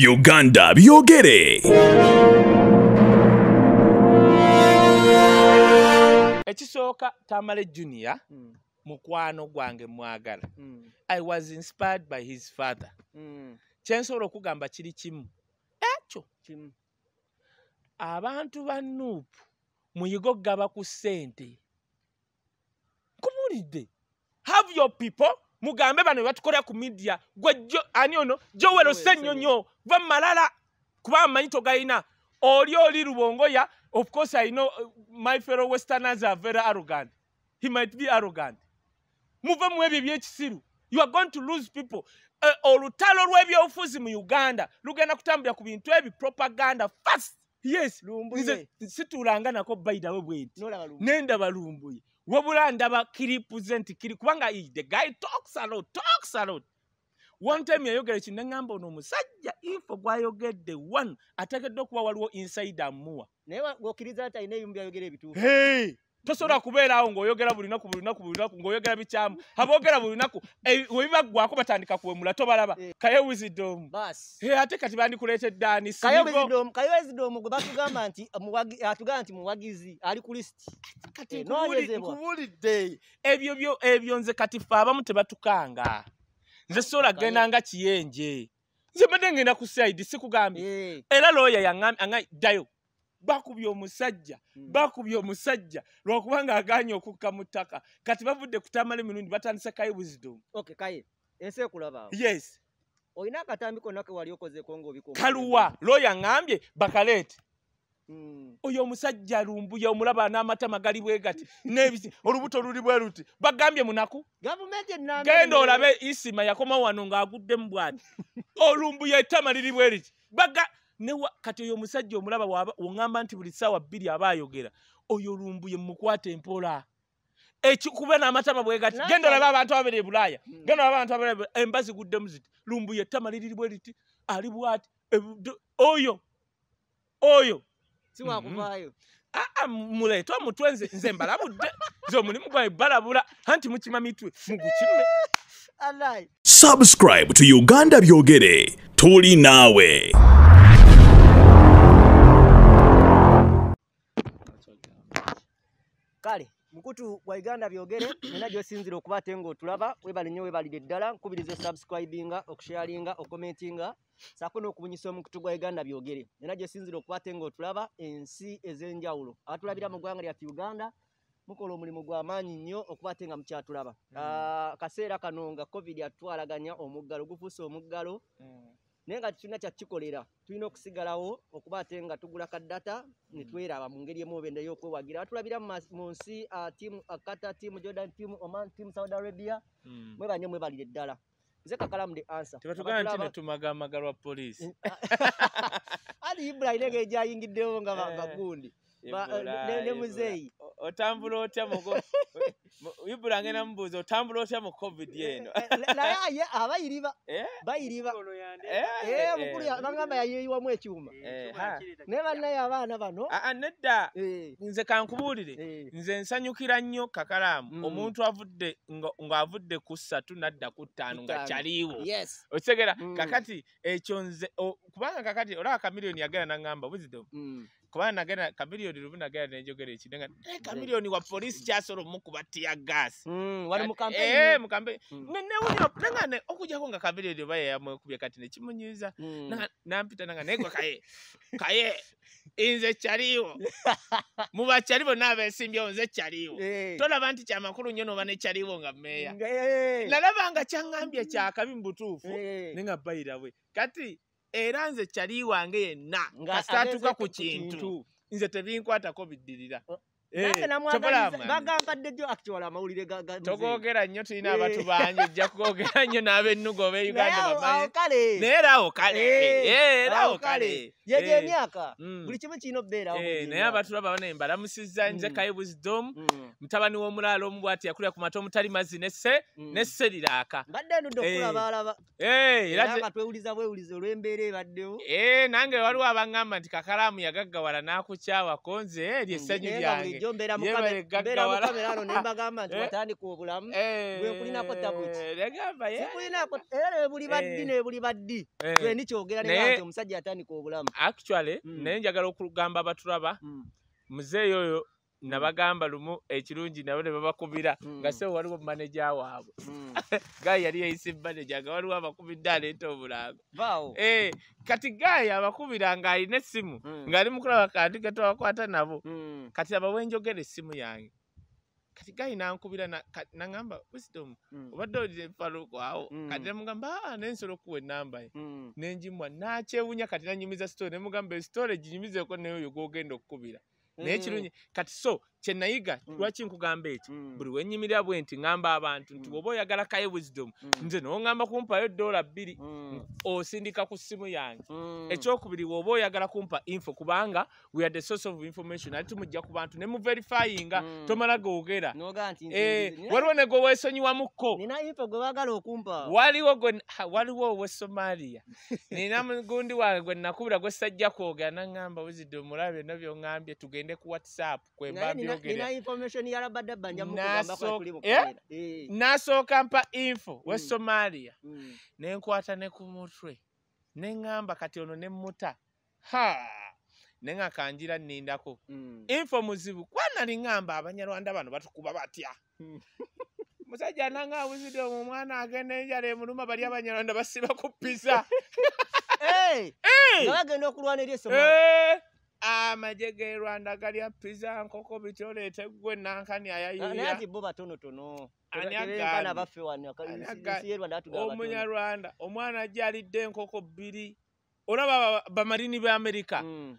Uganda byogere ekisooka tamale junior hmm. mukwano gwange mwagala hmm. i was inspired by his father hmm. kyensobola okugamba kiri kimu ekyo abantu ba nuupu muyigo gaba ku ssente nkubulidde have your people mugambe bano batukolera ku midia gwe ani ono jowelo senyonyo va malala kuba amanyi togalina oli oli rubongoya of course i know uh, my fellow westerners are very arrogant he might be arrogant muve mu ebyo byekisiru you are going to lose people uh, olutalo lw'ebyobufuzi mu uganda lugenda kutambulira ku bintu ebi propaganda fast yes situlanga nako baidawe bwenti nendabalumbuye wabula ndaba kiripuze nti kiri kubanga the guy talks a lot talks a lot one time yayogera ki neŋgamba ono omusajja info gwayogedde one ateekeddwa okuba waliwo insider muwa naye gwokkiriza nti ayina ebimu byayogera ebituufu tosobola kubeerawo ng'oyogera buli naku buli naku buli naku ng'oyogera bikyamu aboogera buli naku eh, webibaggwako batandika kuwemula tobalaba eh. kaye wisidom ate kati bandikuleeteddaanisiwisidomu gwe batugamba nti eh, atugamba nti muwagizi ali kulisiti atikatinkubulidde ebyobyo ebyo nze kati fe abamu tebatukanga nze sobola genda nga kiyenje nze mbadde ngenda ku cid sikugambye era looya yaddayo bakubye omusajja hmm. bakubye omusajja lwokubanga aganye okukka mu ttaka kati bavudde kutamala emirundi batandisa kaye wisdom yes olina akatambi konake wali okozeko ngaobikaluwa looya ngambye bakaleete hmm. oyo omusajja lumbuya omulaba n'amatama gali bwe gati nebisi olubuto luli bwe luti bagambye munaku genda olabe isima yakomawo wano ng'aguddemu bwati olumbuya ettama liri bwe liti kati oyo omusajja omulaba oŋŋamba nti buli ssaawa bbiri aba ayogera oyo olumbuye mukwate empola ekikuba n'amatama bwegati genda olaba abantu ababeire ebulaaya genda olaba abantu ababeire embazi guddemu ziti lumbuye tamaliriribwe liti ali bwati e oyo oyo siwakuvaayo mhm. aa ah, ah, muleeta omutwe nze nze mbalabudde nze omulimu gwawe balabula anti mukima mitwe mugukime subscribe to uganda byogere tuli naawe kale mukutu wa Uganda byogere nenajo sinzira okubate ngo tulaba webali nyo webali ddala nkubirize subscribing okusharinga okommentinga sako nokubunyisa mukutu gwa Uganda byogere nenajo sinzira okubate ngo tulaba ensi ezenjawulo atulabira mugwanga lya Uganda mukolo omulimu gwa manyi nnyo okubate nga mukya tulaba mm. uh, kaseera kanonga covid atwalaganya omuggalo gufuse omuggalo mm. naye nga tetulina kyakikolera tulina okusigalawo okuba ate nga tugula kaddata netweraba mm. mu ngeri emubenda yokwewagira batulabira mu nsi uh, uh, qatar tiam jordan tiam oman tiam saudi arabia mm. mwebanye mwebalire eddala nze kakalamude ansa tebatugaa nti netumaga amaga lwa polisi ali ibulayi nenge gyayingiddewo nga eh, bagundi ne muzeeyi otambula otya mugo ibulange nambuza otambula otya mu covid eh, eno nayeye eh, eh, abayiriba ah, bayiriba mukulu bagamba yayiyiwamu ekyuma ne bannayo abaana bano ah, ah, nedda nze kankubuulire nze nsanyukira nnyo kakalaamu mm. omuntu avudde ng'avudde ku ssatu nadda ku ttaano nga kyaliiwo okitegera mm. kakati ekyo nze kubanga kakati olaba kamiriyoni yagenda nagamba buzidomu kubanga nagenda kamiliyoni lubi nagenda nenjogera ekine nga eh, kamiliyoni wa polisi kyasolo mukubatiya gasi mukampeninga okujako nga kamiliyoni oba yeyamwekubya kati nekimunyiza hmm. nampita nanga nayegwa kaye kaye nze kyaliwo mubakyali bonna abesimbyewo nze kyaliwo eh. tolaba nti kyamakulu nnyo noba nekyaliwo nga mmeeya eh, nalaba nga kyaŋambye kyakabi mu butuufu nenga bayirabwe kati era nze kyali wange yenna ngasatuka ku kintu nze tebinkwatako biddirira Eh, ah, togoogera nnyo tulina eh. abatu bangi ojja kugoogera nnyo n'abennugo beuganaeraokalenaye abatulaba bane mbalamusizza nze kaibusdom mm. mutabani w'omulaalo omu bwati yakulira ku mata omutali mazzi nesse nesse liraaka nange waliwo abaŋgamba nti kakalaamu yagaggawala n'akukyawako nze eryo essanyu lyange bulijjo mbeera mukamembeera mukameraano nembagamba nti eh? watandika obulamu gwekulinako eh, tabutisikulinako era nebuli eh. baddi nebuli baddi weni kyogera nti omusajja atandika obulamu actually hmm. naye njagala okugamba abatulaba hmm. muzeeyo oyo nabagamba lumu ekirungi nabo nebabakubira hmm. nga sewe waliwo manaja waabwe hmm. gaayi yali yayise manaja nga waliwo abakubidde aleeta obulango eh, kati gaayi abakubira nga alina essimu hmm. ngaali mukulaba kandi gatewakwata nabo kati abawenjogera essimu yange kati gaayi nankubira nagamba wisdom obadde olire ebifaluko awo kati namugamba a ah, nensobola okuwa enambaye nenjimwa nakyewunya kati nanyumiza sitore nemugamba esitore ginyumizeko neyoyo gogenda okukubira naturally so kyenayiga mm. lwaki nkugamba ekyo mm. buli wenyimirira bwe nti ngamba abantu nti mm. oba oyagala kayo wisdom nze nongamba kumpayo dola bbiri osindika ku ssimu yange ekyokubiri woba oyagala kumpa info kubanga we are the source of information ali tumujja ku bantu nemuverifyinga tomala geogera eh, waliwo negowesonyiwamukko waliwo wesomalia nina mugundi wange gwe nakubira gwesajja kwogera naamba wisdom mulaba byonna byoŋambye tugende ku whatsapp kwembabyo njogera nasooka eh? eh. mpa info mm. we somalia mm. nenkwata ne ku mutwe neŋŋamba kati ono ne muta ha nengakanjira nnindako mm. info muzibu kwanali ŋŋamba abanyarwanda bano batukuba batya musajja nanga awuzidde omwo omwana agenda enjala emuluma bali abanyarwanda basiba ku pisa nga bagenda okulwana eri esomalia eh! amaje ge Rwanda galya pizza nkoko bicholete gwe nankani ayayira ani ati bo batono tono ani agana bafe wani akasiye Rwanda atugaba omunya Rwanda omwana ajali de nkoko biri olaba bamarini ba America mm.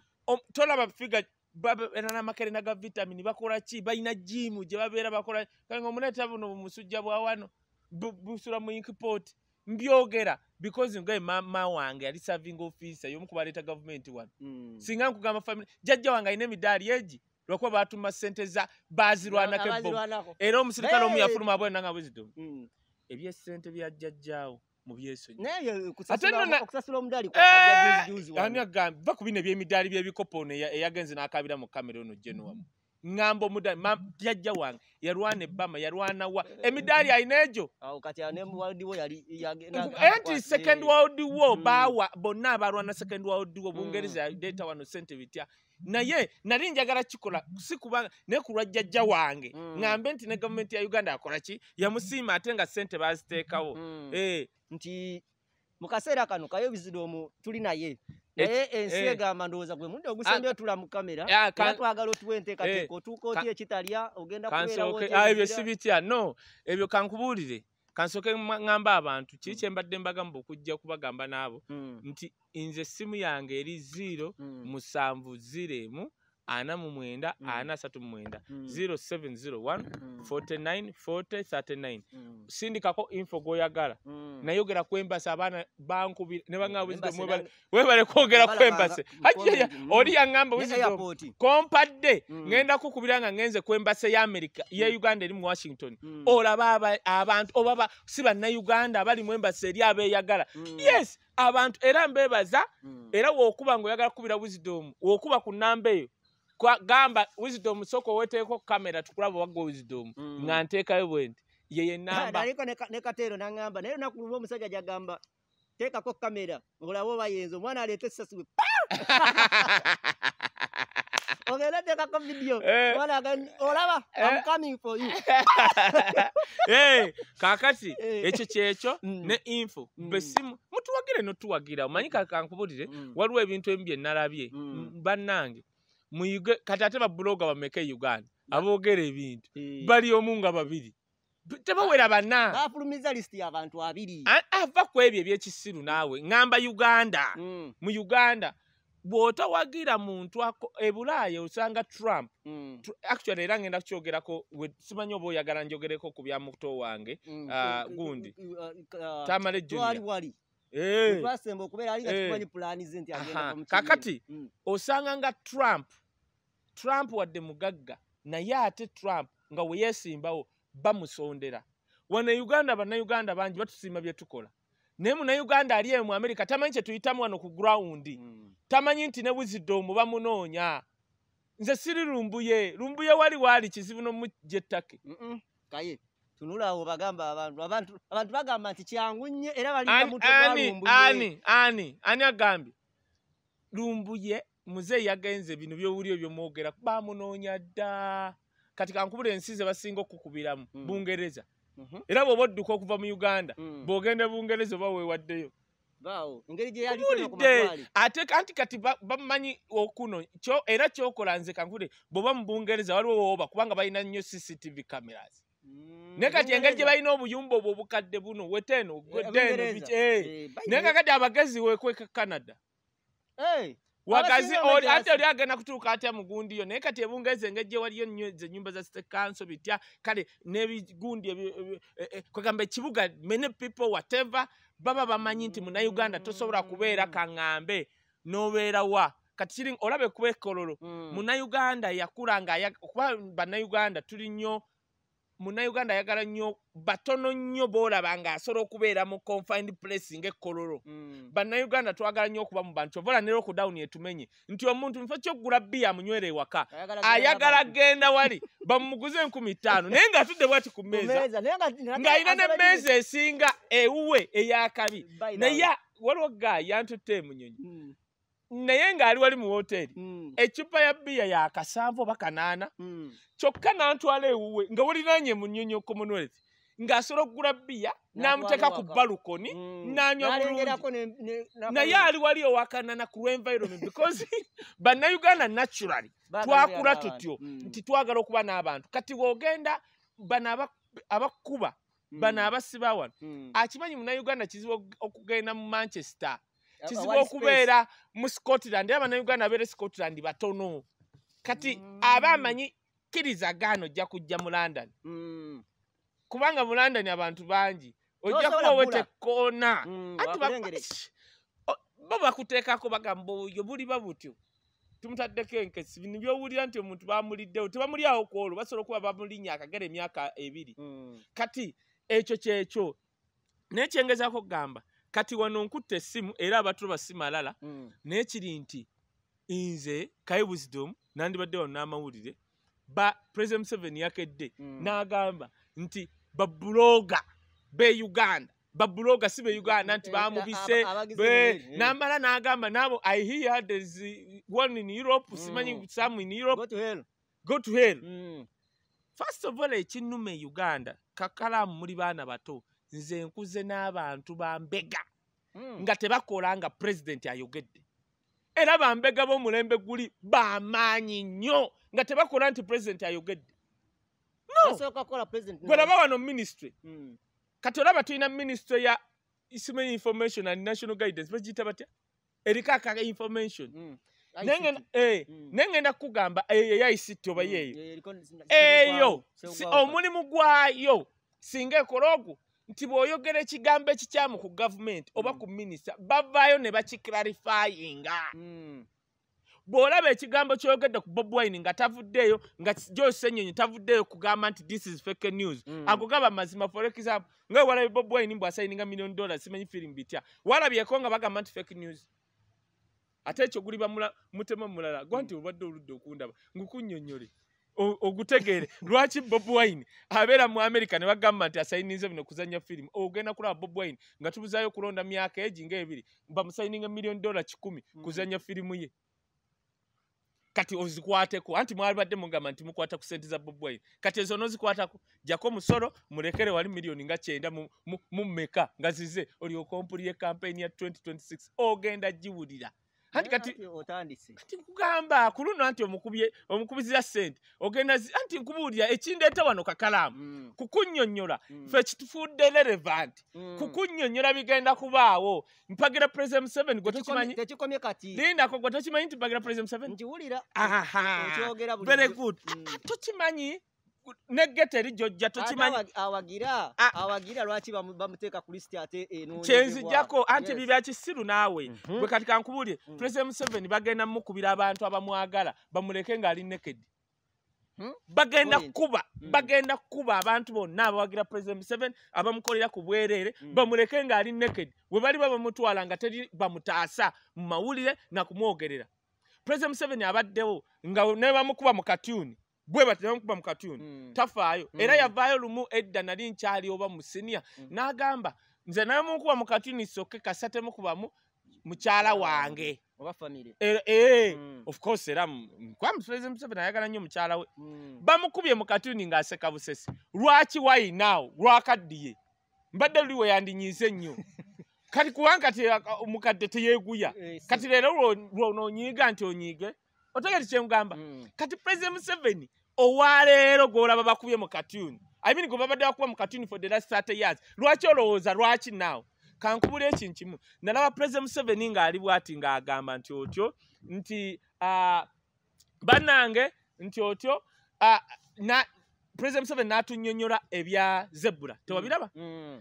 tola bafiga babena na makere na vitamin bakora chi bayina gym je babera bakora kanga omuneta buno musujja bwa wano busura mu inkpot mbyogera because ngai mama wange yali serving officer yomu kubaleta government wano mm. singa nkugamba family jajja wange aina emidaali egi lwakuba batuma sente za bazirwanako ebo era omusirikale omu yafuluma abwene nanga wisdom mm. ebyesente byajjajjaawo mubyesonyiate nonaaniagamba eh! va kubina ebyemidaali byebikopo ono eyagenze n'akabira mu kamera ono genuwamu mm. ngamba muda jjajja wange yalwana ebbama yalwana wa eh, emidaali eh, ayina egyo enti mm. second world wo bawa bonna abalwana second world wo bungereza deta mm. wano sente bitya naye nali njagala kikola si kubanga naye kulwa jjajja wange ŋambe mm. nti ne gavumenti ya uganda akola ki yamusiima ate nga sente baziteekawo eh, nti mukaseera kano kayo bizido omu tuli naye eh, naye ensi eh. egamba ndowooza gwe mundi ogusembyo ah, tula mu kamera ah, twagala otuwa enteekateeka eh, otuuka oti ekitalya ogendaebyo ah, sibitya no ebyo kankubuulire kansooke ŋŋamba abantu kiri mm. kyembadde mbagamba okujja kubagamba naabo mm. nti nze essimu yange eri ziro musanvu mm. ziro emu ana mu mwenda ana satu mwenda 0701 sindikako info goyagala mm. nayogera kwembasa abaana banku nebanga wizdom webale webale kwogera kwembasa hajiya ori mm. yangamba wizdom kompadde mm. ngenda kukubiranga ngenze kwembasa ya America ye Uganda eri mu Washington ola baba abantu obaba siba na Uganda abali mwembasa eri abeyagala yes abantu era mbebaza era wokuba ngo yagala kubira wizdom wokuba kunamba eyo gamba wisdom soko weteko kamera tukulaba wagwa wisdom mm. nga nteekayo bwenti yeye ah, nambaaliko ne katero nagamba naye lunakuluba omusajja jagamba teekako kamera olawo bayenza omwana aleete esasiwe kakati ekyo kyekyo mm. ne info mm. besimu mutuwagire notuwagira omanyi kakankubulire mm. waliwo ebintu ebi byenalabye bannange muyige kati ate babuloga bameke uganda aboogera ebintu eh. bali omu nga babiri tebawera banaava ku ebyo ebyekisiru naawe ŋamba uganda hmm. mu uganda bw'otawagira muntu ebulaaya osanga trump hmm. actually era ngenda kukyogerako simanyi oba oyagala njogereko ku byamuto wange hmm. ah, gundi uh, uh, uh, tamale junior twasemba okubeera ali ngatumanyi pulaani ze nti kakati mm. osanga nga trump trump wadde mugagga naye ate trump nga weyesimbawo bamusondera wanauganda bannauganda bangi batusimba byetukola naye munauganda ali emu america tamanyi kyetuyitamu wano ku groundi mm. tamanyi nti ne wizidomu bamunoonya nze siri lumbuye lumbuye wali waali kizibu nomugyettake kaye tunulawo bagamba abantu abantu bagamba nti kyangu nnyo era balani ani ani agambye lumbuye muzeeyi yagenze bino byowulio byomwogera bamunoonya dda kati kankubula ensi ze basinga okukubiramu mm. bungereza mhm. era bweoba odduka okuva mu uganda mm. bwogende bungereza oba wewaddeyo bulidde ate kanti kati bamumanyi okuno era kyokola nze kankule bweoba mu bungereza waliwo woba kubanga balina nnyo cctv cameras nekati engeri gye balina obuyumba obwo obukadde buno wetennekakati abagezi wekweka canada wagaziate oli agenda kutuuka atya mugundi yo naye kati ebungezi engeri gye waliyo nyumba za state council bitya kale nebigundi e- e- kwegamba ekibuga many people whatever baba bamanyi nti munauganda tosobola kubeera mm. kaŋambe nobeera wa kati kiri olaba ekuba ekololo mm. munauganda yakula nga kuba bannauganda tuli nnyo munnayuganda ayagala nnyo batono nnyo boolaba ngaasobola okubeera mu confined place ngaekkololo mm. bannayuganda twagala nnyo okuba mu bantu ovola ne lockdown etumenye nti omuntu mufo kyokugula bia munywera ewaka ayagala genda wali bamumuguze enkumi ttaano naye ngaatudde bwati ku meeza ng'alina nemmeeza esinga ewuwe eyakabi naye waliwo gaayantutte munyonyi mm. naye ng'ali wali mu woteeri hmm. ecupa ya biya ya kasanvu oba kanaana hmm. kyokka n'ntwala ewuwe nga wulinaanye mu nnyonyi okomunwezi ng'asobola okugula biya n'amuteeka ku balukoni hmm. n'anywa naye ali wali owakanana ku lwenvironment because bannayuganda naturally twakula tutyo nti twagala okuba n'abantu kati woogenda bano abakuba bano abasiba wano akimanyi munayuganda kizibu okugenda mu manchester kizibu okubeera mu scotland abanauganda abeere scotland batono kati mm. abaamanyi kiriza gaano ojja kujja mu london mm. kubanga mu london abantu bangi ojja kubawete koona mm, bo bakuteekako bagamba oyo buliba butyo tumutaddeko enkesi nibyowulira nti omuntu bamuliddewo tebamulyawo kwolwo basobola okuba bamulinnya akagera emyaka ebiri mm. kati ekyo kyekyo naye kyengezako okugamba kati wano nkutte essimu era abatulo basimalala mm. naye kiri nti nze kai wisdom nandibadde wano n'amawulire ba president museveni yakedde mm. n'agamba nti babuloga be uganda babuloga si be uganda nti bamubise namala n'agamba nabo i hear there's one in europe mm. simanyi hmm. some in europe go to hell, go to hell. Mm. first of all ekinnuma e uganda kakalamu muli baana bato nze nkuze n'abantu bambega nga tebakola nga pulezidenti ayogedde era bambega b'omulembe guli bamaanyi nnyo nga tebakola nti pulezidenti ayogedde nobweraba wano ministry kati olaba tulina ministry ya isima information and national guidance bagiyita batya eriko aka information naye ŋŋenda kukugamba eya ict oba yeeyo eyo omulimu gwayo singa ekola ogwo nti bw'oyogera ekigambo ekikyamu ku gavumenti oba mm. ku minisita bavaayo ne bakiclarifyinga mm. bw'olaba ekigambo kyoyogedde ku bob wine nga tavuddeeyo nga josenyonyi tavuddeeyo kugamba nti this is fake news mm. ago gaba mazima for example nga walabye bob wine mbwasayininga million dollars simanyi firimu bitya walabyeko nga bagamba nti fake news ate ekyo guli bamutemo mulala gwa nti obadde oludde okundaba ngukunyonyole ogutegeere lwaki bob wine abeera mu america ne bagamba nti asayininze bino kuzanya firimu oh, ogenda kulaba bob wine nga tubuzaayo kulonda myaka egi ngaebiri bamusayininga million dolla kikumi mm. kuzanya firimu ye kati ozikwateko anti mwali badde mugamba nti mukwata ku sente za bob wine kati ezo nozikwatako jako musolo mulekere wali milioni nga kyenda mumeka nga zize olyokompuliya ekampeini ya 2026 ogenda giwulira anti kati otandise kati kugamba kuluno anti omukubye omukubiza sente ogenda anti nkubulira ekindeeta wano kakalamu mm. kukunyonyola mm. fe kitufuudde relevant mm. kukunyonyola bigenda kubaawo mpagira president museven gwetekimanyitekikomye kati lindako gwetekimanyi nti mpagira president museven nkiwulira ahaha very good mm. tokimanyi negeti eri gyojja tokimanyiawagira lwaki bamuteeka ku lisiti ate kyenzijjako anti ebyo byakisiru naawe mhm. bwe kati kankubulye mhm. president museveni bagenda mukubira abantu abamwagala bamuleke ng'ali neked hmm? bagenda kuba hmm. bagenda kukuba abantu bonna abawagira president museveni abamukolera ku bwereere hmm. bamuleke ng'ali neked we bali babamutwala nga teri bamutaasa mu mawulire nakumwogerera president museveni abaddewo nga ne bamukuba mu katuni bwe bati namukuba mu katundu mm. tafaayo mm. era yavaayo lumu edda nali nkyali oba mu siniya mm. n'agamba nze naye mukuba mu katundu isoke kasa temukubamu mukyala wange e, e, e. mm. ofcourse era nkwamutulaize museveni ayagala nnyo mukyala we mm. bamukubye mu katundi ng'aseka busesi lwaki wainaawo lwakaddiye mbadde luli weyandinyiize ennyo kati kubanga omukadde teyeeguya eh, kati leero lwononyiiga nti onyiige otegeri kyemugamba mm. kati pulezidenti museveni owaleero gwolaba bakubye mu katuni I mean, gwebabadde bakuba mu katuni for the last 30 years lwaki olowooza lwaki now kankubula ekinkimu nalaba president museveni ngaali bwati ngaagamba nti otyo nti uh, ah, banange nti otyo uh, na president museveni natunyonyola ebya zebula mm. tewabiraba mm. mm.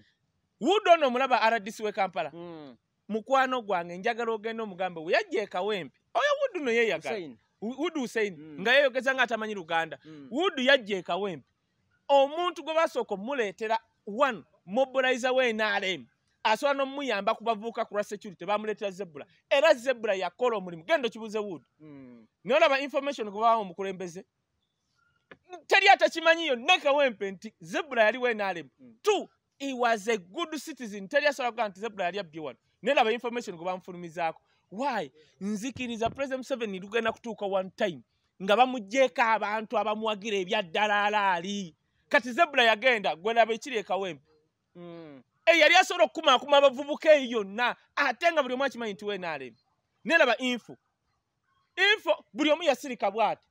wuddo ono omulaba rdc we kampala mm. mukwano gwange njagala ogenda omugambe we yajja ekawempi oyo wuddo no yeeyagala Wudu Hussein mm. nga yeyogeza nga atamanyi Luganda mm. Wudu yajja e Kawempe omuntu gwe basooka omuleetera one mobilize we NRM asobola n'omuyamba ku bavuuka ku lwa security baamuleetera zebula era zebula yakola omulimu genda okibuze Wudu mm. naye olaba information gwe bawa omukulembeze teri atakimanyiyo ne Kawempe nti zebula yali we NRM mm. two he was a good citizen teri asobola kugamba nti zebula yali abbye wano naye olaba information gwe bamufulumizaako why nzikiriza president seven tugenda kutuuka one time nga bamugyeko abantu abamuwagira ebyaddalaalaali kati zebula yagenda gwelaba ekiri ekawempe mm. eh, yali asobola okukumakuma abavubuka eyo yonna ate nga buli omu akimanyi nti wenaale neraba info info buli omu yasirika bwati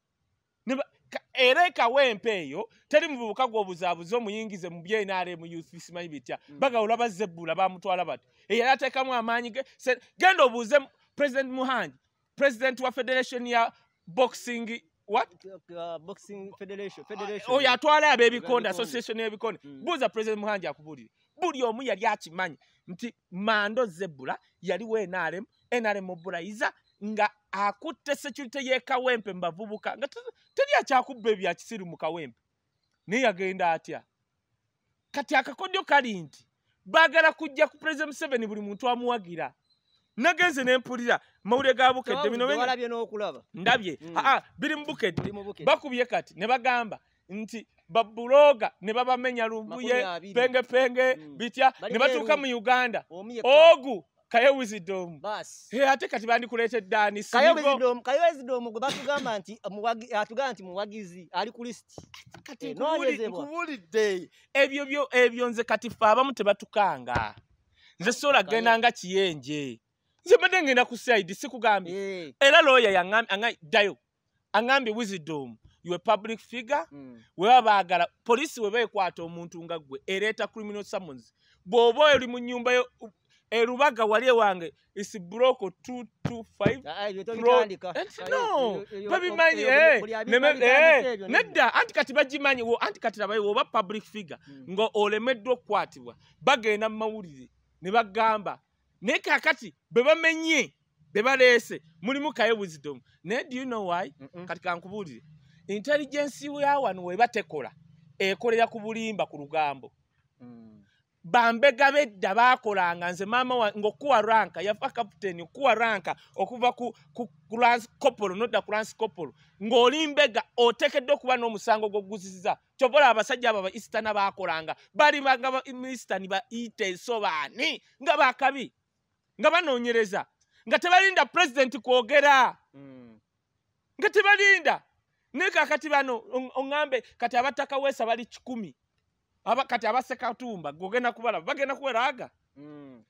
era ekawempe eyo teri muvubuka gwobuzaabuza omuyingize mu byenaale mu yuthisimanyi bitya mm. bagawulabazebula bamutwala bati eyali eh, ateekamu amaanyi genda obuuze President Muhanj, President wa Federation ya Boxing what? Uh, boxing Federation. Federation. Oh, yatwala abebikonda association yebikonda. Hmm. Buza President Muhanj akubulire. Buli omu yali akimanyi nti mando zebula yali we NRM, NRM mobilizer nga akutte security ye Kawempe mbavubuka nga teri akyakubba ebya kisiru mu Kawempe. Naye yagenda atya? Kati akakodyo kali nti baagala kujja ku President Museveni buli muntu amuwagira. nagenze nempulira mawulire ga bukedde ndabye mm. biri mu bukedde bakubye kati ne bagamba nti babuloga ne babamenya lumbuye pengepenge mm. bitya ne batuuka mu uganda ogu kayewizidomu ate kati bandikuleetedde eh, ebyo ebyo nze kati fe abamu tebatukanga nze soola genda nga kiyenje zibadde ngenda ku side sikugambye eh. era looya ddayo agambye wisdom yuwe public figure mm. weba baagala polisi weba ekwata omuntu nga ggwe ereeta criminal summons bw'oba oli mu nyumba erubaga wali ewange is broko 225 no eh, eh, babimanyi nedda anti kati bagimanyi anti kati abaiwe oba public figure mm. nga olemeddwa okukwatibwa bagenda mu mawulire ne bagamba naye kakati be bamenye be baleese mulimu kaye wisdom naye do you know why kati kankubuulire intelligensi ya wano weba tekola ekolera ku bulimba ku lugambo mm. bambega bedda bakolanga nze maama ngaokuwa ranka yafa kapteni okuwa ranka okuva ku, ku, ku lance coppolo nodda ku lance coppolo ng'oli mbega otekeddwa okuba n'omusango gwoguziza kyobola abasajja abo baistani bakolanga balimanga ba, ba eastani baite so baani nga bakabi nga banoonyereza nga tebalinda pulezidenti kwogera mm. nga tebalinda naye kakati bano oŋambe kati abataka weesa bali kikumi kati abasekatumba gogenda kubalaba bagenda kuweraaga mm.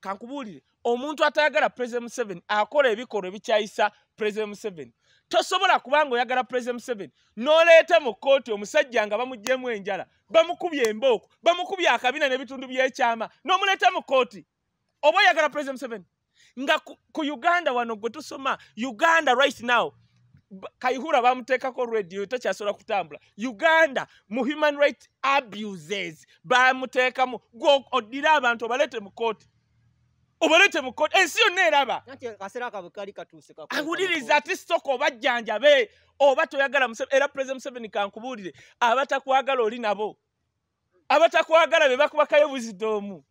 kankubuulire omuntu atayagala president museven akola ebikolwa ebikyayisa president museven tosobola kubanga oyagala president museven n'oleeta mu kooti omusajja nga bamugjemu enjala bamukubye embooko bamukubye akabina n'ebitundu by'ekyama n'omuleeta mu kooti oba oyagala president museveni nga ku uganda wano gwe tusoma uganda right now kayihura bamuteekako radio takyasobola kutambula uganda mu human right abuses bamuteekamu gwe odire abantu obalete mu kooti obalete mu kooti ensi yonna eraba awuliriza ati sitoka obajjanjabe oba toyagala era president museveni kankubuulire abatakwagala oli nabo abatakwagala be bakubakayo buzidoomu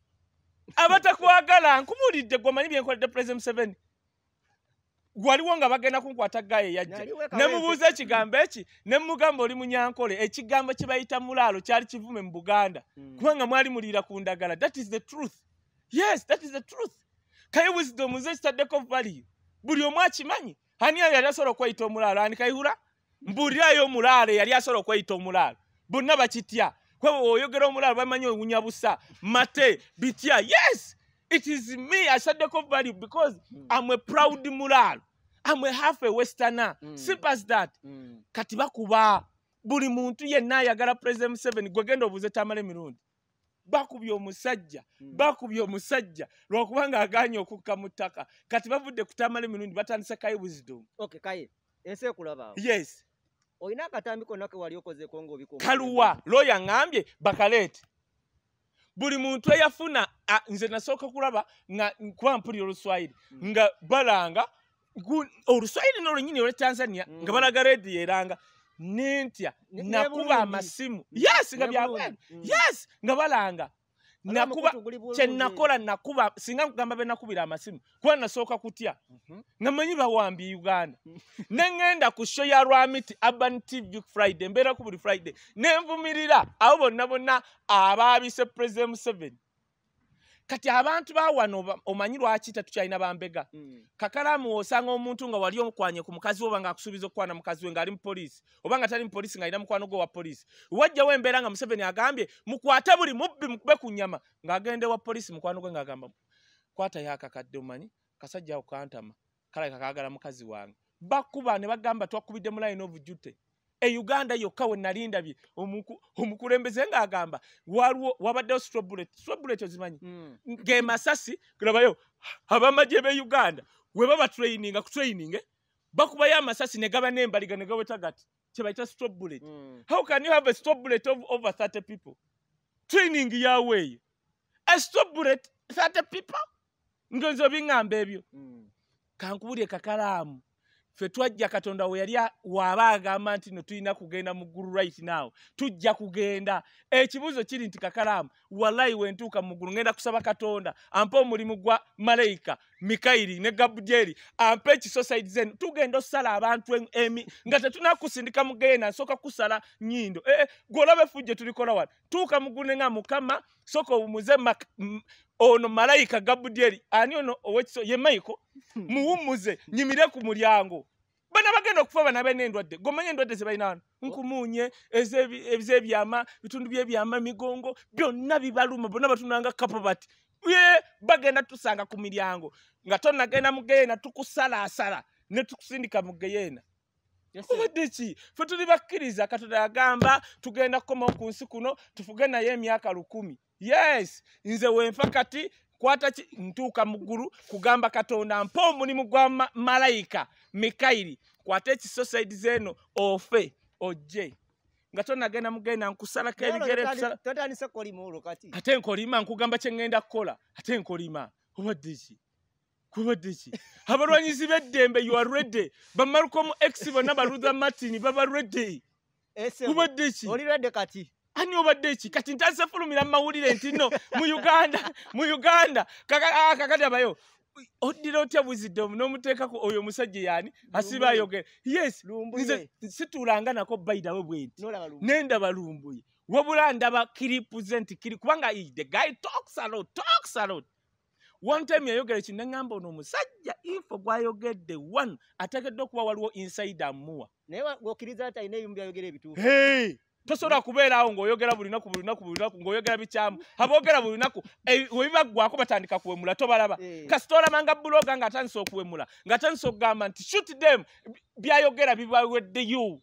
abatakwagala nkumulidde gwamanyi byenkoledde pulezida museveni waliwo nga bagenda kunkwata gaayo eyajja nemubuuza ekigambo eki nemugamba oli munyankole ekigambo kyebayita mulaalo kyali kivume mu buganda hmm. kubanga mwali muliira ku ndagala that is the truth yes that is the truth kayiwizido muze kitaddeko bali buli omu akimanyi aniyo yali asobola okweyita omulaalo anikayihura mbuliraayo omulaalo yali asobola okweyita omulaalo bonna bakitya kwebo oyogera omulala bamanyi owunya busa mate bitya yes it is me asaddeko value because am hmm. a proud mulalo am a half a westerner mm. simpas that mm. kati bakuba buli muntu yenna ayagala president museveni gwegenda obuuze tamala emirundi bakubye omusajja mm. bakubye omusajja lwakubanga aganye okukka mu ttaka kati bavudde kutamala emirundi batandisa kai wisdom okay, kai. Yes. olina akatambi konna ke wali okozeeko ngaobikaluwa looyo aŋŋambye bakaleete buli muntu eyafuna nze nasooka okulaba na kuba mpulira oluswayiri mm. nga balanga oluswayiri n'olunyini olwe tanzania nga mm. balaga rediyo eranga nentya nakuba amasimu yes nga byabwenu mm. yes nga balanga kyenakola nakuba singa nkugamba benakubira amasimu kuba nasooka kutya mhm. nga manyi bawambye uganda neŋŋenda ku sho ya rwamiti aban tv friday mbeeraku buli friday nenvumirira abo bonna bonna ababise president museveni kati abantu bawano omanyi lwaki tatukyalina bambega mm. kakalamu osanga omuntu nga wali omukwanye ku mukazi woba ngaakusuubiza okukwana mukazi we ngaali mupoliisi oba nga tali mupoliisi ngaalina mukwano gwe wa poliisi wajjawo embeera nga museveni agambye mukwate buli mubbi mukube ku nnyama ng'agende wa poliisi mukwano gwe ngaagamba kwatayo akakadde omanyi kasajja awo kantama kalaika kaagala mukazi wange bakuba ne bagamba twakubidde mu line obujute e Uganda yokka we nali ndabye omuku omukulembeze ng'agamba waliwo wabaddewo strobulet strobulet ozimanyi mm. ge masasi kulabayo abamajje be uganda we baba traininga ku traininge bakubayo amasasi ne gaba nembaliga ne gaweta gati kyebayita strobulet mm. how can you have a strobulet of over thirty people training yaweyo a strobulet thirty people ngonzo biŋŋamba ebyo mm. kankubulye kakalaamu ffe twajja katonda we yali waaba agamba nti no tulina kugenda mu ggulu right now tujja kugenda ekibuuzo kiri nti kakalaamu wallayi wentuuka muggulu ŋenda kusaba katonda ampe omulimu gwa malayika mikayiri ne gabujeri ampe ekisocide zen tugenda osala abantu emi nga tetunakusindika mugenda nsooka kusala nyindo ee eh, eh, gwolaba efujjo tulikola wano tuuka muggulu nenga mukama soka omuze ono malaika gabudieri ani ono owekiso ye maiko hmm. muwumuze nyimire ku mulyango bana bagenda okufa bana bane endwadde gomanye endwadde zebalina wano nkumuunye ezebyama bitundu byebyama migongo byonna bibaluma bonna batunanga kapabati ye bagenda tusanga ku miryango nga tonagenda mugeyena tukusalaasala ne tukusindika mugeyena obadde ki ffe tuli bakkiriza katonda yagamba tugenda kukomao ku nsi kuno tufuge naye emyaka lukumi yes nze wenfakati kwata ntuuka muggulu kugamba katonda mpa omulimu gwa malayika mikairi kwata ekisosaidi zeeno ofe ojje nga tonagenda mugenda nkusalako ebigereate nkolima nkugamba kyeŋŋenda kukola ate nkolima obaddeki kubaddeki abalwanyizi beddembe yuarede bamarukomu x bonna baluha martin babarede kubaddeki ani obadde ki kati ntandise fulumira mumawulire nti nno mu uganda mu uganda ah, kakati abayo oddira otya buzidde n'omuteekako oyo musajja yaani asiba ayogera yes nze situlanga nako baidawe bwenti nendaba lumbuye wabula ndaba kiripu ze nti kiri kubanga the guy talks a lot talks a lot one time yayogera ki neŋgamba ono omusajja info gwayogedde one ateekeddwa okuba waliwo insider amuwa nayeokkiriza nti ayina eyumbyayogera ebituufu tosobola kubeerawo ngaoyogera bulinaku bulinaku bulinaku ngaoyogera bikyamu abogera bulinaku eh, webibaggwako batandika kuwemula tobalaba eh. kasita olamanga buloga ngaatandisa okuwemula ngaatandisa okugamba nti shut dem byayogera bibawedde yo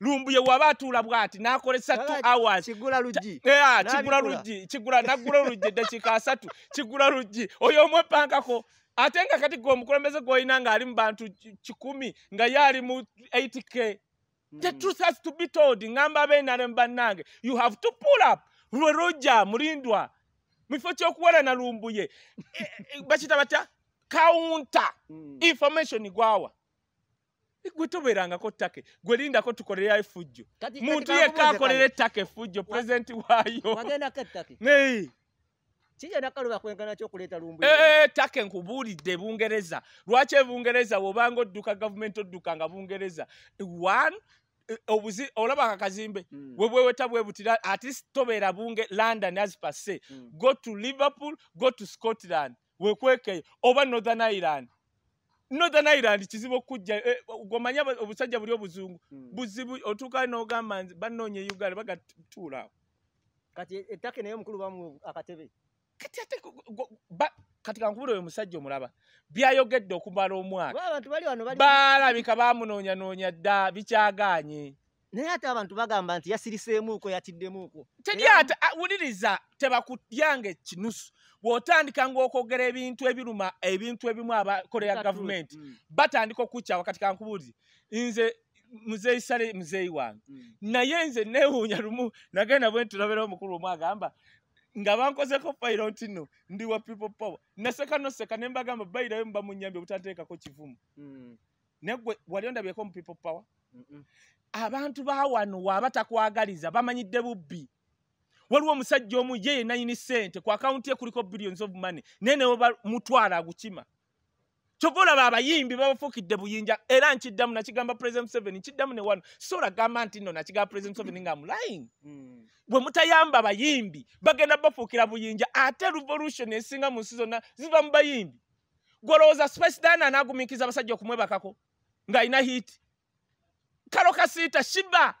lumbu ye waba atuula bwati nakolesa t hours eh, ah, kigula luggi kigula nagula luggi eddakiika asatu kigula luggi oyo omwepankako ate nga kati gwe omukulembeze gwolina ngaali mu bantu kikumi nga ye ali mu 8 k The mm. truth has to be told. Ngamba be narembanange. You have to pull up. Roja, murindwa. Mifocho kuwala na lumbu ye. E, Bachita bacha. Counter. Mm. Information igwawa. E, Gwetobe ranga kotake. Gwelinda kotu korea fujo. Mutu ye kaa korea take fujo. Presenti wayo. Wagena kotake. Nei. Nei. kija nakaluba kwenkana kyokuleeta lumbu etake eh, eh, eh, nkubuulidde bungereza lwaki ebungereza bwobanga odduka gavument odduka nga bungereza obuzi olaba kakazimbe mm. webweweta bwebutira atleast tobeera bunge london as passe mm. go to liverpool go to scotland wekwekeyo oba northern ireland northern ireland kizibu okujja gomanya obusajja buli obuzungu mm. buzibu otuuka nogamba banoonya e uganda bagatuulaawo kati ettake naye omukulu bamu akatebe kati ate katika nkubulo oyo musajja omulaba byayogedde okumala omwakabaalabika bamunoonya noonya dda bikyaganye naye ate abantu bagamba nti yasiriseemuuko yatiddemuuko teryata wuliriza tebakulyanga ekinusu bw'otandika ngaokwogera ebintu ebiruma ebintu ebimu abakoreya gavumenti mm. batandika okukya wakati ka nkubuuzi nze muzeeyi sale muzeeyi wange mm. naye nze neewuunya lumu nagenda bwe ntulabera omukulu omu agamba nga bankozeko fayiro nti no ndi wa people power naseka noseka ne mbagamba bayirayo mba munyambye obutateekako kivumu mm. naggwe wali ondabyeko mu people power mm -mm. abantu bawanuwa abatakwagaliza bamanyidde bubbi waliwo omusajja omu ye yenayini sente ku akawunti ye kuliko billions of money naye newe mutwala agukima tubulaba abayimbi babafuukidde buyinja era nkiddamu nakigamba president seven nkiddamu ne wano sola gamba nti nno nakigamba president seven nga mulain hmm. bwe mutayamba bayimbi bagenda bafuukira buyinja ate revolution esinga mu nsi zonna ziva mu bayimbi gwolowooza space dana anaagumiikiriza abasajja okumwebakako ng'alina hiit kalokasiita shiba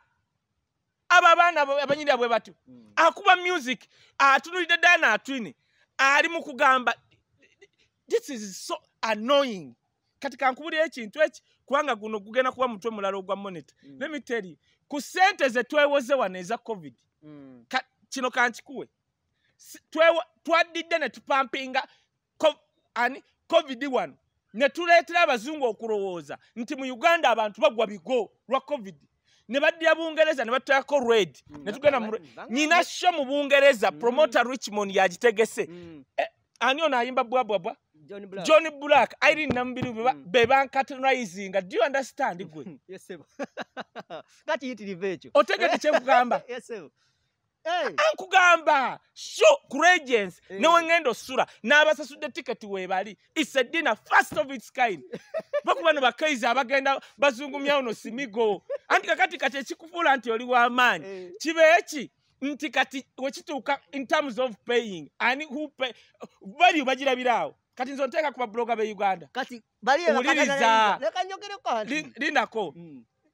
abo abaana abanyirira bwe batyo hmm. akuba music atunulidde dana atwine ali mu kugamba this is so annoying kati kankubulira ekintu eki kubanga guno gugenda kuba mutwe mulala ogwa moneta mm. let me tell you ku sente zetwewoze wano eza covid mm. Ka, kino kankikuwe twadidde ne tupampinga ani covid one ne tuleetera abazungu okulowooza nti mu uganda abantu bagwa bigo lwa covid ne baddira bungereza ne batutayako red mm. ne tugenda mu nyina sho mu bungereza mm. promota richmond yagitegese mm. e, ani ono ayimba bwabwabwa bwa. John Black. John Black. I didn't number you. Beban mm. catalyzing. Do you understand? yes, sir. Kati yiti libecho. Oteke tiche kugamba. yes, sir. Hey. Anku gamba. Show courageous. Hey. Ne wengendo sura. Na abasa sude ticket webali. It's a dinner. First of its kind. Baku wano bakaizi. Abagenda bazungu miauno simigo. Antika kati kate chikufula anti oli wa man. Hey. Chibe echi. Ntikati wechitu uka in terms of paying. Ani who pay. Vali ubajira bidao. kati nze onteeka ku babuloga be uganda wuliriza linako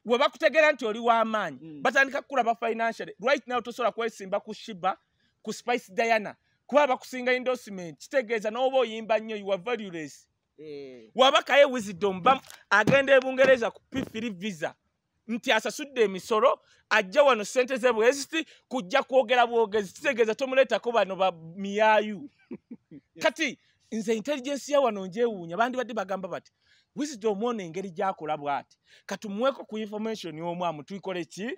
we bakutegeera nti oli w'amaanyi mm. batandika kukulaba financial right now tosobola kwesimba ku shiba ku spice diana kuba bakusinga endosement kitegeeza n'oba oyimba nnyo yuwa valules eh. wabakayo wisdom agenda ebungereza ku pifiri visa nti asasudde emisolo ajja wano sente zebwezisi kujja kwogera bwogezi kitegeeza tomuleetako bano bamiyaayu kati nze intelligence ya wano njewuunya bandi badde bagamba bati wisdom ono engeri gyakola bwati katumuweko ku information yomu amutuikole ki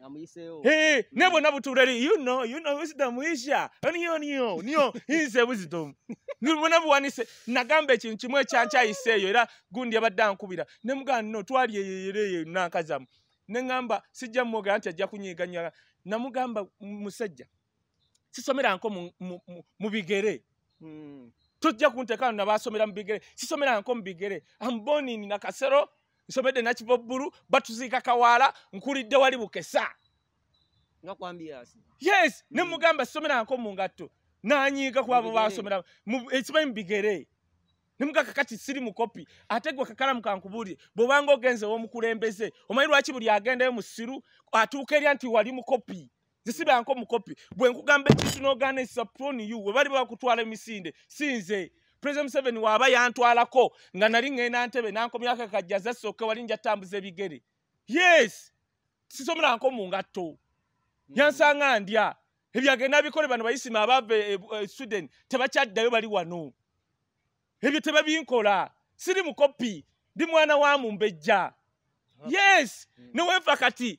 hey, ne bonna butuleri you know, you know wisdom isha niyo niyo niyo inze wisdom bona buwanise nagamba ekintu kimu ekyankyayiseeyo era gundi yabadde ankubira ne mugana no twali eyeyereeyo nankazamu ne ŋŋamba sijja mumwogera nti ajja kunyiganya namugamba musajja sisomeranko mu bigere hmm. tujja kuntekano nabasomera mu bigere sisomeranko mu bigere amboniini na kasero nsomedde nakibobbulu batuziika kawaala nkulidde wali bukesa yes ne mm. mugamba sisomeranko mu ngatto nanyiiga ku abo basomera ekimanyi eh, mu bigere nemugaka kati siri mukopi ate gwe kakalamu kankubulire bw'obanga ogenzewo omukulembeze omanyi lwaki buli agendayo mu siru atuuka erya nti wali mukopi zisibyanko mukopi bwenkugamba ekintu nogana esaproni you webali bakutwala emisinde sinze president seven waaba yantwalako nga nali ŋena ntebe nankomyaka kajja zasooke wali njatambuza ebigere yes sisomeranko mungatto mm-hmm. yansanga ndya ebyagenda bikole bano bayisima abava e, e, e, sudan tebakyaddayo bali wano ebyo tebabinkola siri mukopi ndi mwana wa mumbejja yes mm. newefa kati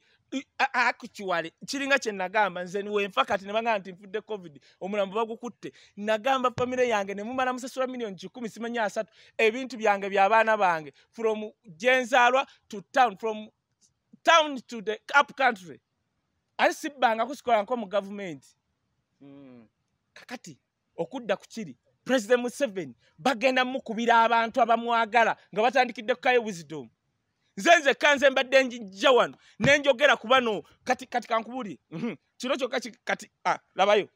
akukiwale kiringa kyenagamba nze niwenfa kati nebaganda nti nfudde covid omulambo bagukutte nagamba famire yange nemumala musasula million kikumi simanyi asatu ebintu byange byabaana bange from gyenzaalwa to town from town to the up country ali sibbanga kusikola nko mu gavument hmm. kakati okudda kukiri president museveni bagenda mukubira abantu abamwagala nga batandikidde kukayo wisdom nzenze kanze mbadde njja wano nenjogera kubano kati kati kankubuli mhm. kino mm -hmm. kati kati ah, labayo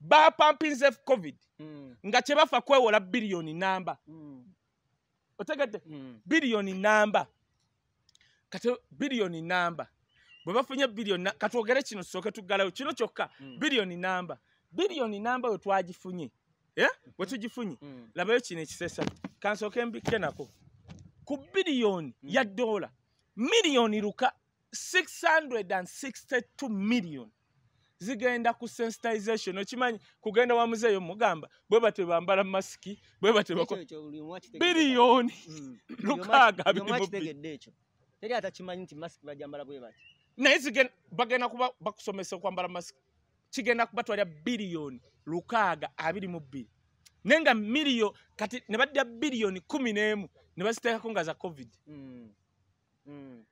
bapampinze covid mm. nga kyebafa kwewola biliyoni namba mm. otegedde mm. biliyoni namba kati biliyoni namba bwebafunye biliyoni katwogere kino soke tugalayo kino kyokka mm. biliyoni namba biliyoni namba wetwagifunye yeah? mm -hmm. wetugifunye mm. labayo kino ekisesa kansooke mbikke nako ku biliyoni mm. ya dola miliyoni ruka 662 million zigenda ku sensitization okimanyi kugenda wa muzeeyo mugamba bwe batyo bambala masiki bwe batyo bako biliyoni mm. lukaga naye bagenda kuba bakusomesa okwambala masiki kigenda kubatwalya biliyoni lukaga abiri mu bbiri naye nga miliyo kati ne badda biliyoni kumi n'emu nebaziteekako nga za covid mm. Mm.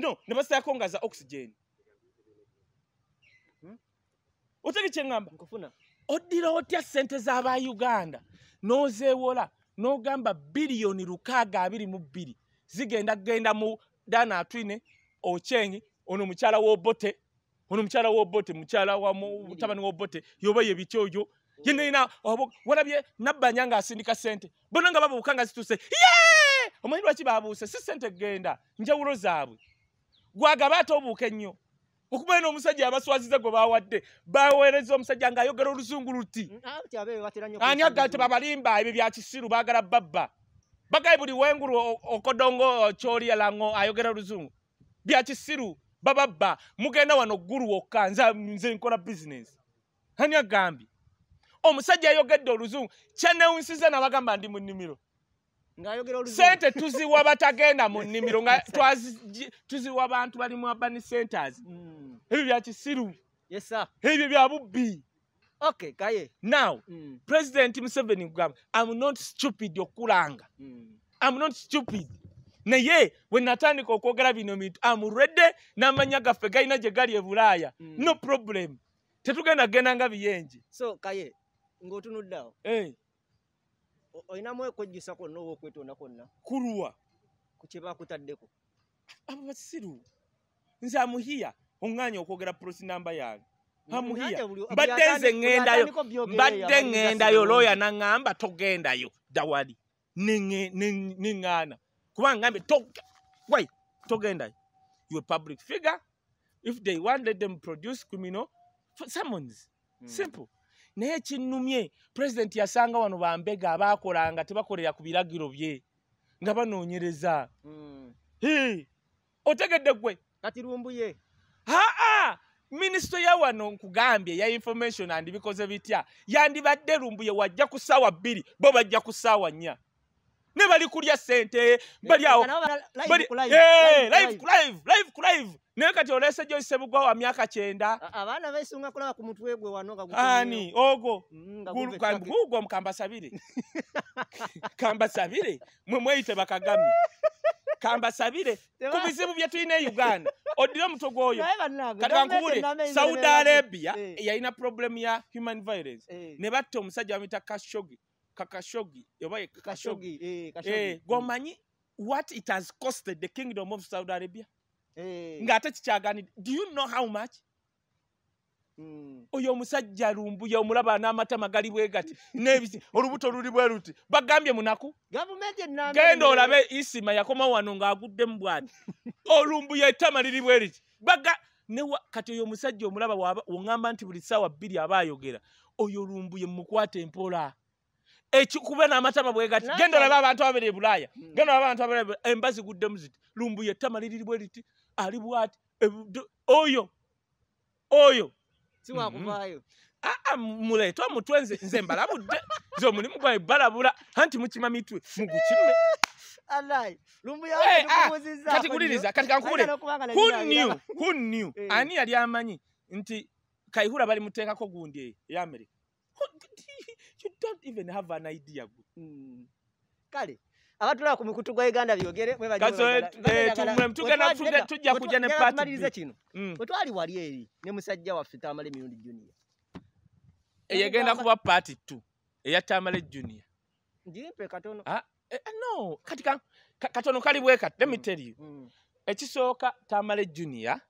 no nebaziteekako nga za oxygen hmm? otege kyeŋamba oddira otya sente z'aba uganda n'ozeewola n'ogamba biliyoni lukaaga abiri mu bbiri zigenda kgenda mu dana atwine ocyeng ono mukyala wobote ono mukyala wobote mukyala wamutabani wobote yoba yebityo ojo yenena obo walabye nabanya nga asindika sente bona nga babuka nga zituse ye omanyi lwaki babuuse si sente genda njawulo zaabwe gwagaba ate obuuka ennyo okumanya n'omusajja abaswaziza gwe bawadde baweereza omusajja ngaayogera oluzungu luti mm, ani agate babalimba ebyo bya kisiru baagala babba bagaye buli wengulu okodongo kyolya lango ayogera oluzungu bya kisiru bababba mugenda wano ggulu wokka nze nkola bizinesi ani agambye omusajja ayogedde oluzungu kyenewunsize nabagamba ndi mu nnimiro sente tuziwa batagenda mu nnimiro nga tuziwa bantu bali mu abani centers hmm. ebyo bya kisiru ebyo bya bubbi now hmm. president museveni kugamba am not stupid okulanga am hmm. not stupid naye wenatandika okwogera bino bintu amulwedde n'amanya gaffe galina gye gali e bulaaya no problem tetugenda genda nga biyenje so kaye ng'otunudde awo olinamu okwejjusa kwonna oba okwetonda kwonna kulwa ku kyebakutaddeko abo basiru nze amuhiya oŋŋaanya okwogera prosi namba yange amuhiya mbadde nze ŋŋendayo mbadde ŋŋendayo looya naŋŋamba togendayo dawali neŋŋaana kuba ŋŋambye wai togendayo yo public figure if they wanted them produce criminal summons hmm. simple mm. naye ekinnumye pulezidenti yasanga wano bambega abakolanga tebakolera ku biragiro bye nga banoonyereza hmm. otegedde gwe kati lumbuye aa minisito ya wano nkugambye ya information andibikoze bitya yandibadde lumbuye wajja ku saawa bbiri bo bajja ku saawa nnya ne bali kulya sente bali awo eh, live ku live live ku live naye kati olese jo isebugwa wa miaka kyenda abana baisunga kulaba ku mutwe gwe wanoga gukunyo ani ogo mm, gugo mkamba sabire kamba sabire mwe mwe ite bakagami kamba sabire ku bizibu byetu ine Uganda odire mutogo oyo kati bankubule Saudi Arabia eh. yaina problem ya human violence eh. ne batto omusajja wamita Kashoggi kakashogi oba ye kakashogi eh, eh mm. gomanyi what it has costed the kingdom of saudi arabia eh. ngate kikyagani do you know how much mm. oyo omusajja lumbuya omulaba n'amatama gali bwe gati nebisi olubuto luli bwe luti bagambye munaku genda olabe isima yakoma wano ng'aguddemu bwati olumbuya ettama liri bwe liki baga newa kati oyo omusajja omulaba ogamba nti buli ssaawa bbiri aba ayogera oyo olumbuye mukwate empola ekikube n'amatama bwe gati genda olaba abantu ababiri e bulaaya hmm. genda olaba abantu ababiri e embazi guddemu ziti lumbu yettama liriri bwe liti ali bwati e oyo oyo siwakuvaayo mm-hmm. aa ah, ah, muleeta omutwe nze nze mbalabudde nze omulimu gwawe balabula anti mukima mitwe mugukime eh, ah, kati guliriza kati kankubule hunnew hunnew ani yali amanyi nti kayihura bali mutekako gundi eyo eyo amerika you don't even have an idea mm. kale abatulaba ku mikutu gwa uganda byogere mwebatujja kuja nemaliriza kino hmm. wetwali wali eri ne musajja waffe tamala emirundi junior eyagenda eh, kuba party t eya tamale junior ndimpe katono ah, eh, no kati katono kali bweka emitery hmm. hmm. ekisooka tamale junior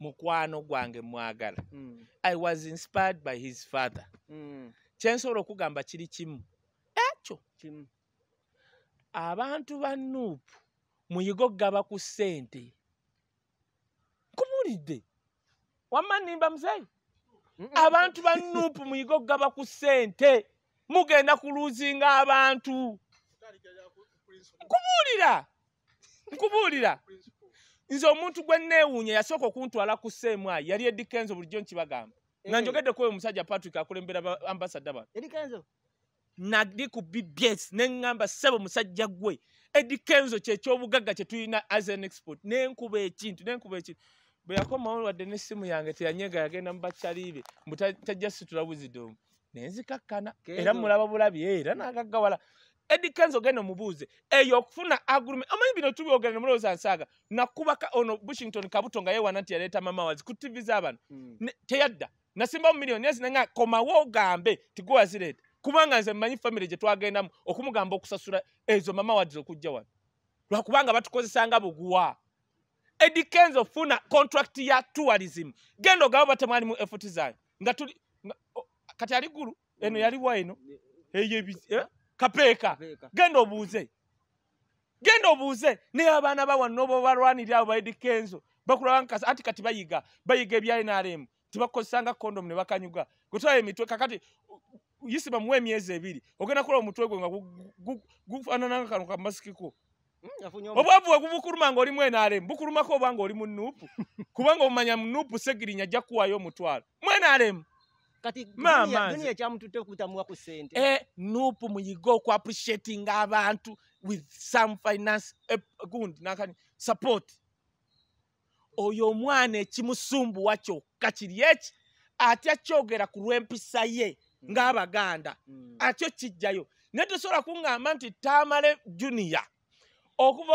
mukwano gwange mwagala i was inspired by his father mm. kyensobola okugamba kiri kimu ekyo abantu ba nuupu muyigo gaba ku ssente nkubulidde wamma nnimba muzeeyi abantu ba nuupu muyigo gaba ku ssente mugenda kuluuzinga abantu nkubuulira nkubuulira nze omuntu gwe neewuunya yasooka okuntwala ku seemu ayi yali edikenzo bulijjo nkibagamba nga eh. njogedde kuwe omusajja patrick akulembera ambasada bano nadi ku bbs neŋŋamba ssebo musajja gwe edi kenzo kyekyobugagga kyetulina as an export nenkuba ekintu nenkuba ekintu bwe yakomawo wadde n'essimu yange teyanyega yagenda mu bakyaliibe mbutajja situla wizidomu nenzikakkana era mulaba bulabi eh, era nagaggawala edi kenzo genda omubuuze eyo okufuna agurume omanyi bino tubyogera nemulowooza nsaaga nakubaka ono bushington kabuto nga yewana nti yaleeta mamawazi ku tv z'abano hmm. teyadda nasimba mu miliyoni yezina nga komawo ogambe tigwewazireeta kubanga nze mmanyi famire gye twagendamu okumugamba okusasula ezo mama wadiza okujja wano lwakubanga batukozesanga buguwa edikenzo funa contract ya tourism genda ogaba batemwalimu effort zange nga tuli kati ali ggulu eno yaliwa eno eh, kapeeka genda obuuze genda obuuze naye abaana bawanoobo balwanirya abo ba edikenzo bakulaba nkasa anti kati bayiga bayiga ebya nrm tibakozesanga kondomu ne bakanyuga gwetwala emitwe kakati yisiba muwe emyezi ebiri ogenda kukola omutwe gwe nga gufaananana kano kamasikiko hmm, obwavu bwe gubukuluma ngaoli mwenaremu bukulumako oba nga oli munuupu kubanga omumanya munuupu segirinya ajja kuwayo omutwala mwenaremu nupu muyiga okuappreciatinga abantu with some finance eh, gund nakani support oyo omwana ekimusumbuwa kyokka kyokka kiri eki atya kyogera ku lw'empisa ye mm. ng'abaganda mm. atyo kijjayo naye tosobola kuŋŋamba nti tamale junia okuva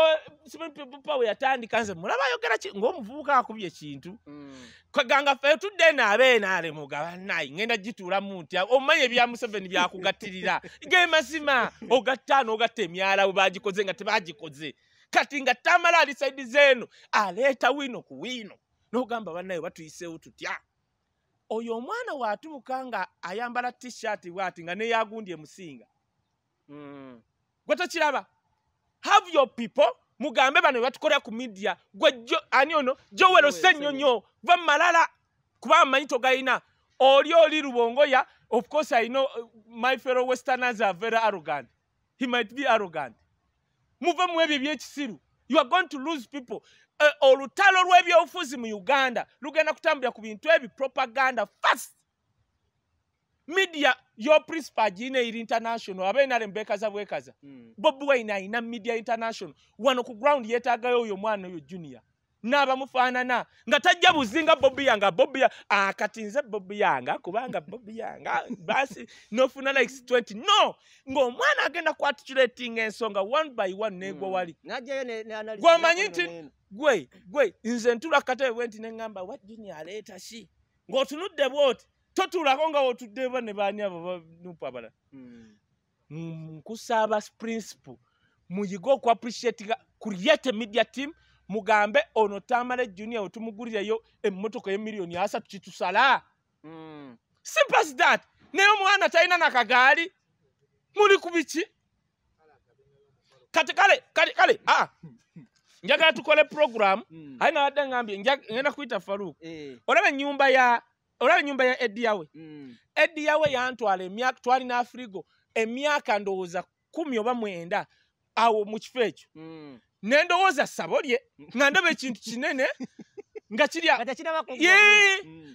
sipipupa we yatandika nze mulaba ayogera ki ngaomuvubuka akubye kintu mm. kaganga fe tudde naabeenaale mugabanayi ŋenda gituulamu nti omumanyi ebya museveni byakugattirira gemazima ogattaano ogatta emyala we bagikoze nga tebagikoze kati nga tamale ali saidi zeeno aleeta wiino ku wiino n'ogamba bannaye batuyisewo tutya oyo omwana waatubuka nga ayambala tishati bwati nga neyagundi emusinga hmm. gwe tokiraba have your people mugambe bano batukolera ku midiya gwe ani ono jowero senyonyo va mumalala kuba amanyi togalina oli oli rubongoya of course i know uh, my fellow westerners are very arrogant he might be arrogant muve mu ebyo byekisiru you are going to lose people olutalo lw'ebyobufuzi mu uganda lugenda kutambulira ku bintu ebi propaganda fast midia yo principa girina eiri international aba inala embekaza bwekaza mm. bobi waine ayina media international wano ku ground yeetagayo oyo omwana oyo junior n'abamufaanana nga tajja buzinga bobi yange bobi akati ah, nze bobi yange kubanga bobi yange basi nofuna likes 20 no ng'omwana agenda kwatitulatinga ensonga one by one neegwa hmm. wali gwomanyi nti gwe gwe nze ntula katebe bwenti neŋŋamba wajini aleeta si ng'otunudde bwoti totulako nga wotuddeba ne baani abo banupu abala hmm. nkusaaba principal muyige okuappreciatinga create media team mugambe ono tamale junior wetumugulireyo emmotoka yemiliyoni asatu kitusala hmm. simpasidat naye omwana talina nakagaali muli ku biki kati kale kati kale ah, njagala tukole programu hmm. aye nga wadde ngambye ngenda kuyita faruk eh. olaba enyumba ya olaba enyumba ya eddi yawe hmm. eddi yawe yantwala emyaka twali n'afurigo emyaka ndowooza kumi oba mwenda awo mu kifo ekyo hmm. ne ndowooza ssabo lye nga ndaba ekintu kinene nga kirye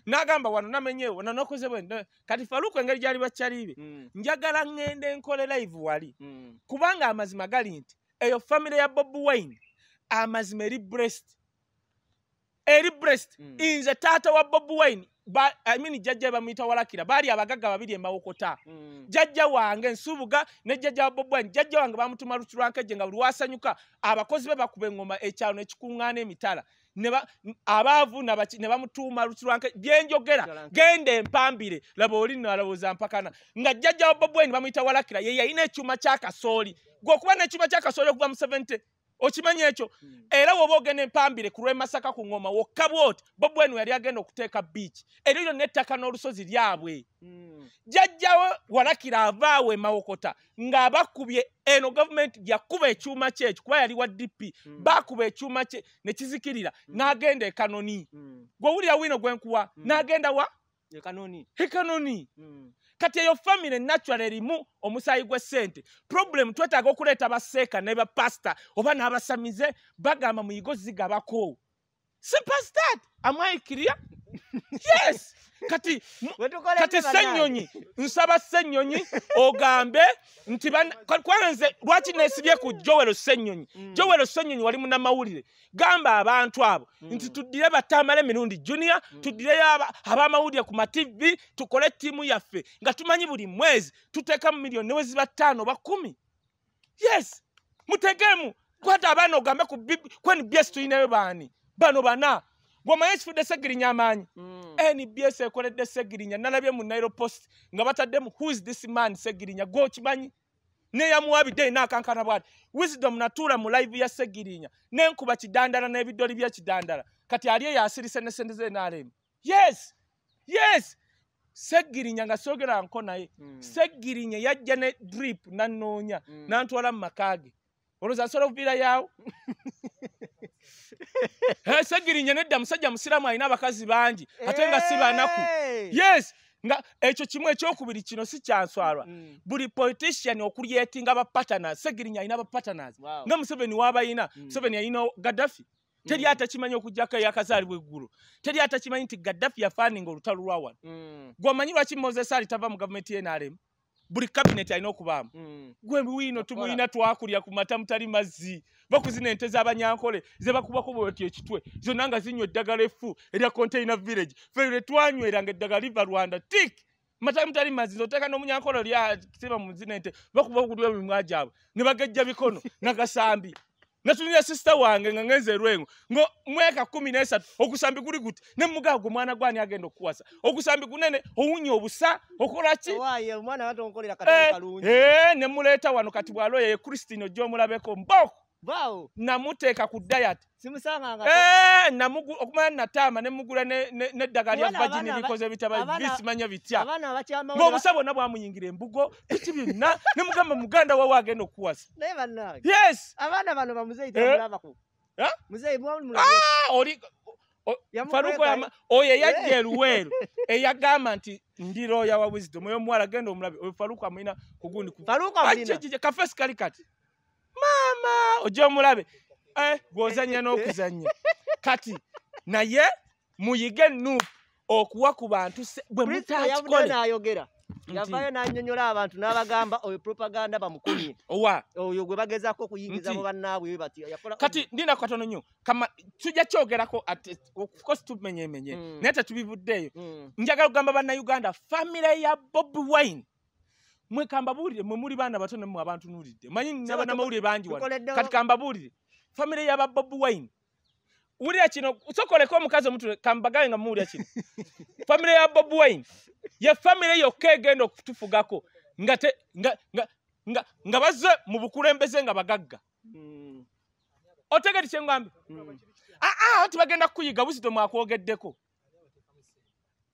n'agamba wano namenye wano nokoze bwe kati faluku engeri gyali bakyalibe njagala ngende nkole live wali kubanga amazima gali nti eyo famire ya bobi wine amazima eri breast eri breast hmm. nze taata wa bob wine amini jajja bamuyita walakira baali abagagga babiri embawokota hmm. jajja wange nsubuga ne jajja wa bob wine jajja wange bamutuma lutulwankejje nga buli wasanyuka abakozi be bakuba engoma ekyalo nekikuŋŋaana emitala abaavu ne bamutuuma lutirwanke byenjogera genda empambire laba oli nalowooza mpakana nga jjajja wa bobweni bamuyita walakira ye yalina ekyuma kyakasooli gwe okuba n'ekyuma kyakasooli okuva mu 7 okimanyi ekyo hmm. era woba ogenda empambire ku lwemasaka ku ŋoma wokka bwoti bobu enu yali agenda okuteeka biaki eryo lyonna ettaka n'olusozi lyabwe hmm. jjajjawo warakira avaawo emawokota ng'abakubye eno gavumenti yakuba ekyuma kyekyo kuba yali wa dp hmm. bakuba ekyuma kye ne kizikirira n'agenda ekanoni gwe owulira wiino gwenkuwa n'agenda wa ekanoni ekanoni kati eyo famire natural erimu omusaayi gwesente problem twetaaga okuleeta baseeka nebapasita oba n'abasamize bagamba muyigo zigabako si pastat amwaikiria yes kati kati sennyonyi nsaba sennyonyi ogambe nti kwanze lwaki nesibye ku jowero sennyonyi mm. jowero sennyonyi wali munamawulire gamba abantu abo mm. nti tuddire batamala emirundi junior mm. tuddireyo abamawulire ku mativi tukole ttiimu yaffe nga tumanyi buli mwezi tuteekamu miliyoni newezi bataano bakumi yes mutegeemu kwata abaana ogambe ku nbs tulinayo baani bano bana gwoma yekifudde segirinya amaanyi mm. nbs ekoledde segirinya nalabye mu nairo post nga bataddemu whois this man segirinya gwokimanyi neyamuwabidde inaakankana bwati wisdom natuula mu live ya segirinya nenkuba kidandala n'ebidoli byekidandala kati aliye yasirise nesente zenaalemu yes yes segirinya nga sogera nko naye mm. segirinya yajja ne drip nanoonya mm. nantwala mu makage olwozi asobola okuviira yaawo segirinye nedda musajja musiraamu alina abakazi bangi ate nga si banaku yes nga ekyo kimu ekyokubiri kino si kyanswalwa mm, mm. buli politician okulyetinga abapatenas segirinye alina abapatenas nga museveni wabayina mm. museveni alina gaddafi teri atakimanyi okujjako eyakazaalibwa eggulu teri atakimanyi nti gaddafi yafaninga olutalo lwawano gwe omanyi lwaki moses alitava mu gavumenti yenaremu buli kabineti alina okubaamu mm. gwe muwiino tumuyina twakulya ku mata mutali mazzi bakuzina ente z'abanyankole zebakubako bwoti ekitwe zonna nga zinywa eddagala effu erya container village fere twanyweranga eddagala liva rwanda tik matai mutali mazzi zoteeka n'omunyankole olyasiba muzina ente bakuba okulya emimwa gyabwe ne bagejja bikono nagasambi natunira sisita wange nga ngenzerwengu ngo mweka kumi nesatu okusambi kuli kuti nemugago mwana gwani agenda okukwasa okusambi kunene owunya obusa okolaki eh, eh, nemuleta wano kati bwaloyeye kristina ojomulabeko mboko wow. namuteeka ku diet Eee, eh, na mugu, okumana na tama ne mugula ne, ne, ne dagali ya vajini vikoze vitaba visi manya vitia mbobusabo nabu wa mnyingire mbugo kitibi na ne mugamba muganda wa wageno kuwasa leva nage yes avana vano wa muzei tebe eh? mlava kuhu eh? ya muzei mwa mwa mwa ah, ori o, ya faruko ya ma, oye ya jeruwelu eh. e ya gama nti ndiro ya wa wisdom yomu wala gendo mlavi o faruko wa mwina kugundi kuhu faruko wa mwina kafesi karikati maama ojja omulabe eh, gwozanya n'okuzanya kati naye muyige nup okuwa ku bantu bwe mutakikoleyogera yavayo nanyonyola abantu nabagamba oyo propaganda bamukumye owa oyo gwe bagezako okuyingiza mubannaabwe bati kati ndinaku katono nyo kama tujja kyogerako ofcourse tumenyemenye mm. naye tetubivuddeeyo mm. njagala okugamba bannauganda famire ya bobi wine mwekambabulire mwe muli baana bato nemwe abantunulidde manyi nabanamawulire bangi wa kati kambabulire famire yaba bobu wine wulira kino sokoleko omukazi omutu kambagawe nga muwulira kino famire ya bobu wine ye famire yokka egenda okutufugako nga, te, nga, nga, nga, nga bazze mu bukulembeze nga bagagga hmm. otegeri kyengambe hmm. aa ah, ah, tibagenda kukuyiga buzito mwakwogeddeko mm.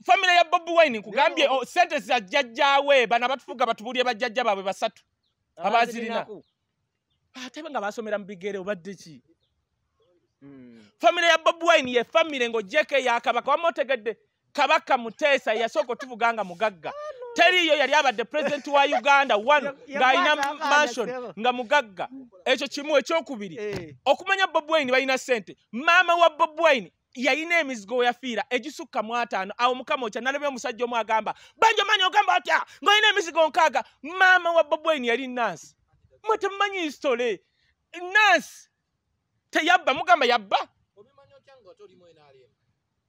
famire ya bobi wine nkugambye oh, sente za jjajjaawe bana batufuga batubulye bajjajja baabwe basatu abazirina ah, ate nga basomera mu bigere obadde ki mm. famire ya bobi wine ye famire ng'ogjeke yakabaka wamaotegedde kabaka muteesa yasooka otuvuga nga mugagga teriiyo yali abadde president wa uganda one ng'alina mansion nga mugagga ekyo kimu ekyokubiri eh. okumanya bobi wine balina sente maama wa bobi wine yalina emizigo weyafiira egisukka mu ataano awo mukama okya nalabe omusajja omu agamba banjo manyi ogamba otya ngaolina emizigo nkaaga maama wa babwaini yali nansi mwe temumanyi histole nansi teyabba mugamba yabba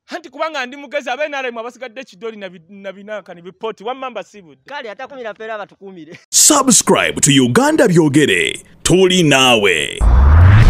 anti kubanga ndi mugezi abenaremu abasigadde kidoli nabinaka nebipooti wamamba sibudsubscribe to uganda byogere tuli naawe